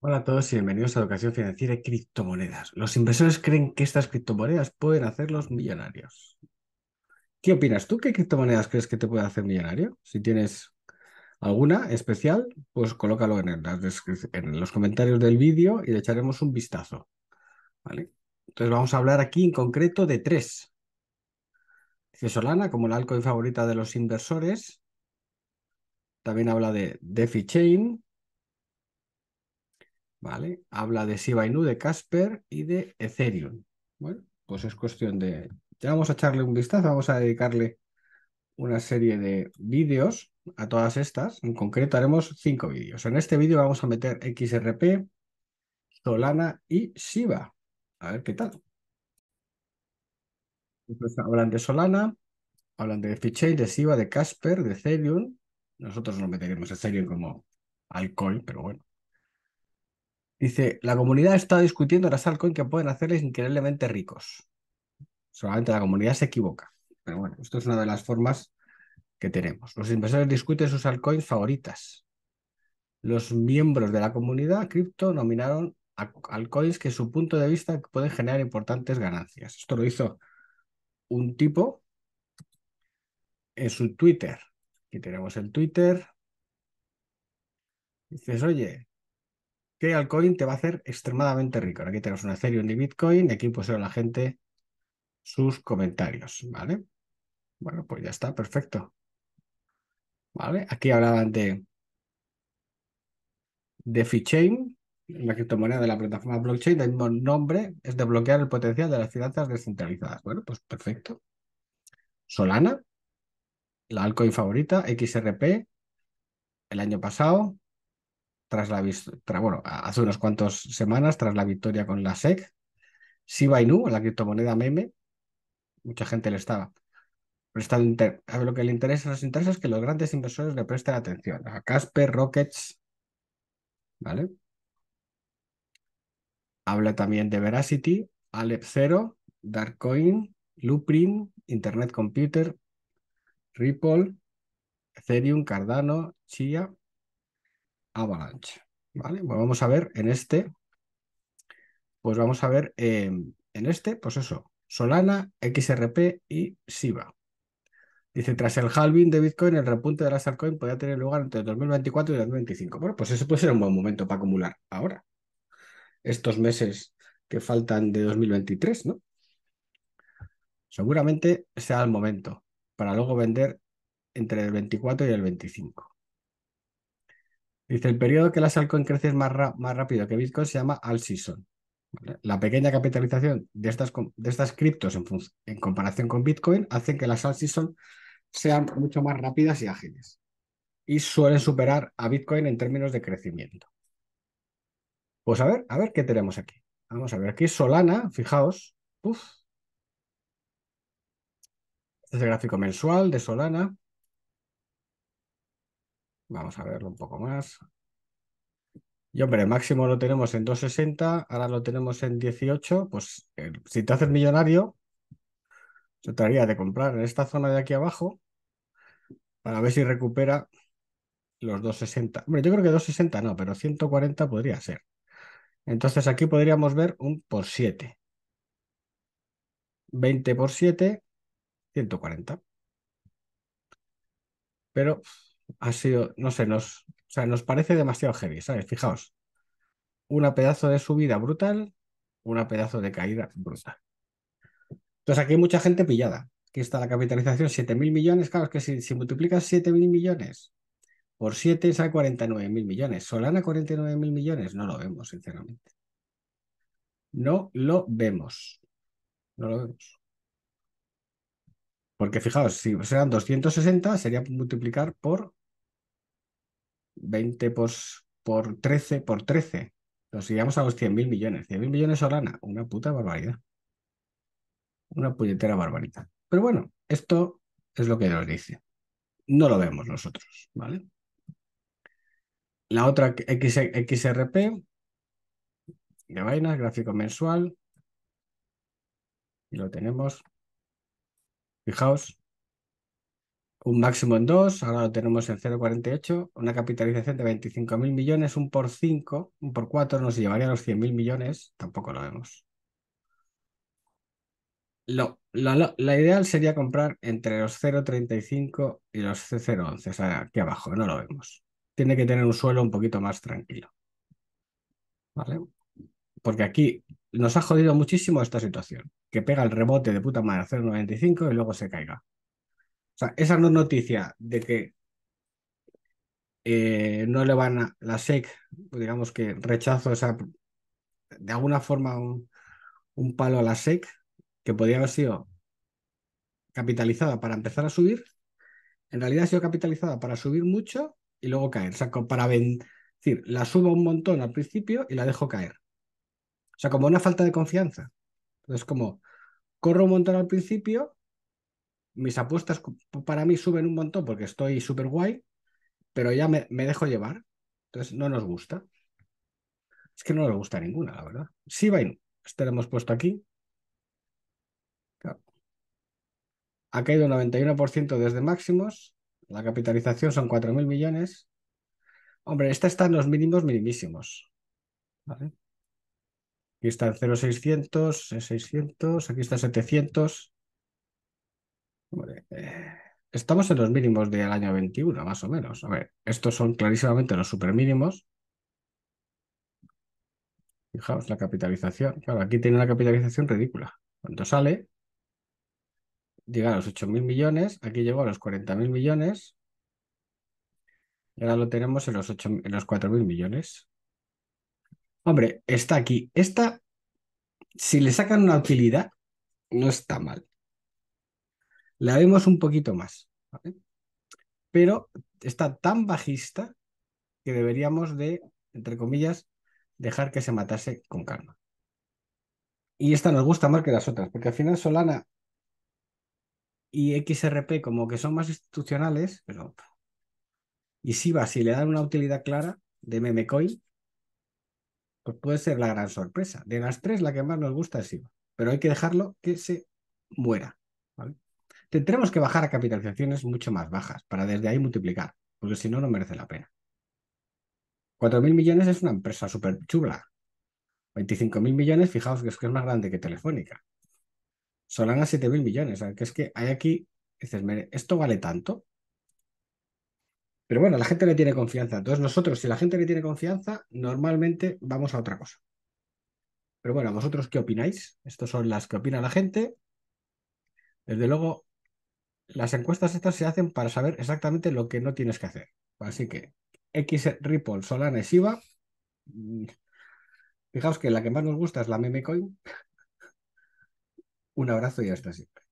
Hola a todos y bienvenidos a Educación Financiera y Criptomonedas. Los inversores creen que estas criptomonedas pueden hacerlos millonarios. ¿Qué opinas tú? ¿Qué criptomonedas crees que te puede hacer millonario? Si tienes alguna especial, pues colócalo en, los comentarios del vídeo y le echaremos un vistazo. ¿Vale? Entonces vamos a hablar aquí en concreto de tres. Dice Solana como la altcoin favorita de los inversores. También habla de DeFi Chain, ¿vale? Habla de Shiba Inu, de Casper y de Ethereum. Bueno, pues es cuestión de... Ya vamos a echarle un vistazo, vamos a dedicarle una serie de vídeos a todas estas. En concreto haremos cinco vídeos. En este vídeo vamos a meter XRP, Solana y Shiba. A ver qué tal. hablan de Solana, hablan de Fichain, de Shiba, de Casper, de Ethereum. Nosotros no meteremos Ethereum como alcohol, pero bueno. Dice, la comunidad está discutiendo las altcoins que pueden hacerles increíblemente ricos. Solamente la comunidad se equivoca. Pero bueno, esto es una de las formas que tenemos. Los inversores discuten sus altcoins favoritas. Los miembros de la comunidad cripto nominaron altcoins que su punto de vista pueden generar importantes ganancias. Esto lo hizo un tipo en su Twitter. Aquí tenemos el Twitter. Dices, oye, que altcoin te va a hacer extremadamente rico. Aquí tenemos una serie de Bitcoin, y aquí pusieron la gente sus comentarios, ¿vale? Bueno, pues ya está, perfecto. ¿Vale? Aquí hablaban de de Chain, la criptomoneda de la plataforma blockchain del mismo nombre, es de bloquear el potencial de las finanzas descentralizadas. Bueno, pues perfecto. Solana, la altcoin favorita, XRP, el año pasado, tras la bueno, hace unos cuantos semanas, tras la victoria con la SEC. Shiba Inu, la criptomoneda meme, mucha gente le estaba prestando a lo que le interesa, los intereses es que los grandes inversores le presten atención a Casper, Rockets, ¿vale? Habla también de Veracity, Alep Zero, Darkcoin, Luprin, Internet Computer, Ripple, Ethereum, Cardano, Chia, Avalanche. ¿vale? vamos a ver en este, pues vamos a ver em, en este, pues eso, Solana, XRP y SIBA. Dice, tras el halving de Bitcoin, el repunte de las altcoins podría tener lugar entre 2024 y 2025. Bueno, pues ese puede ser un buen momento para acumular ahora. Estos meses que faltan de 2023, ¿no? Seguramente sea el momento para luego vender entre el 24 y el 25. Dice, el periodo que las altcoins crecen más, rápido que Bitcoin se llama all season. La pequeña capitalización de estas, de estas criptos en, comparación con Bitcoin hace que las all season sean mucho más rápidas y ágiles. Y suelen superar a Bitcoin en términos de crecimiento. Pues a ver, a ver qué tenemos aquí. Vamos a ver, aquí Solana, fijaos. Uf. Este gráfico mensual de Solana. Vamos a verlo un poco más. Y hombre, máximo lo tenemos en 260, ahora lo tenemos en 18. Pues si te haces millonario, yo trataría de comprar en esta zona de aquí abajo para ver si recupera los 260. Hombre, yo creo que 260 no, pero 140 podría ser. Entonces aquí podríamos ver un por 7. 20 por 7, 140. Pero ha sido, no sé, nos, o sea, nos parece demasiado heavy, ¿sabes? Fijaos, una pedazo de subida brutal, una pedazo de caída brutal. Entonces aquí hay mucha gente pillada. Aquí está la capitalización, 7.000 millones, claro, es que si, si multiplicas 7.000 millones por 7 sale 49.000 millones. Solana 49.000 millones, no lo vemos, sinceramente. No lo vemos. No lo vemos. Porque fijaos, si serán 260, sería multiplicar por 20 por, 13, por 13. Nos llegamos a los 100.000 mil millones. 100.000 mil millones Solana, una puta barbaridad. Una puñetera barbaridad. Pero bueno, esto es lo que nos dice. No lo vemos nosotros, ¿vale? La otra XRP de vainas, gráfico mensual. Y lo tenemos. Fijaos, un máximo en 2, ahora lo tenemos en 0,48, una capitalización de 25.000 millones, un por 5, un por 4 nos llevaría a los 100.000 millones, tampoco lo vemos. la, ideal sería comprar entre los 0,35 y los 0,11, o sea, aquí abajo, no lo vemos. Tiene que tener un suelo un poquito más tranquilo. ¿Vale? Porque aquí nos ha jodido muchísimo esta situación, que pega el rebote de puta madre a 0,95 y luego se caiga sea, esa no noticia de que eh, no le van a la SEC, digamos que rechazo de alguna forma un, palo a la SEC que podría haber sido capitalizada para empezar a subir, en realidad ha sido capitalizada para subir mucho y luego caer. O sea, para es decir, la subo un montón al principio y la dejo caer. O sea, como una falta de confianza. Entonces, como corro un montón al principio mis apuestas para mí suben un montón porque estoy súper guay, pero ya me, dejo llevar. Entonces no nos gusta. Es que no nos gusta ninguna, la verdad. Sí, vaino este lo hemos puesto aquí. Ha caído un 91% desde máximos. La capitalización son 4.000 millones. Hombre, esta está en los mínimos minimísimos. Aquí está en 0,600, 600, aquí está 700. Eh, estamos en los mínimos del año 21, más o menos. A ver, estos son clarísimamente los super mínimos Fijaos la capitalización. Claro, aquí tiene una capitalización ridícula. ¿Cuánto sale? Llega a los 8.000 millones, aquí llegó a los 40.000 millones. Y ahora lo tenemos en los, en los 4.000 millones. Hombre, está aquí. Esta, si le sacan una utilidad, no está mal la vemos un poquito más, ¿vale? pero está tan bajista que deberíamos de, entre comillas, dejar que se matase con calma. Y esta nos gusta más que las otras, porque al final Solana y XRP como que son más institucionales, pero... Y Siba, si le dan una utilidad clara de memecoin, pues puede ser la gran sorpresa. De las tres, la que más nos gusta es Siba. pero hay que dejarlo que se muera. ¿vale? tendremos que bajar a capitalizaciones mucho más bajas para desde ahí multiplicar, porque si no, no merece la pena. 4.000 millones es una empresa súper chula. 25.000 millones, fijaos que es, que es más grande que Telefónica. Solana 7.000 millones. que es que hay aquí, dices, ¿esto vale tanto? Pero bueno, la gente le tiene confianza. Entonces nosotros, si la gente le tiene confianza, normalmente vamos a otra cosa. Pero bueno, ¿vosotros qué opináis? Estas son las que opina la gente. Desde luego, las encuestas estas se hacen para saber exactamente lo que no tienes que hacer. Así que X, Ripple, Solana, Shiba. Mm, fijaos que la que más nos gusta es la MemeCoin Un abrazo y hasta siempre.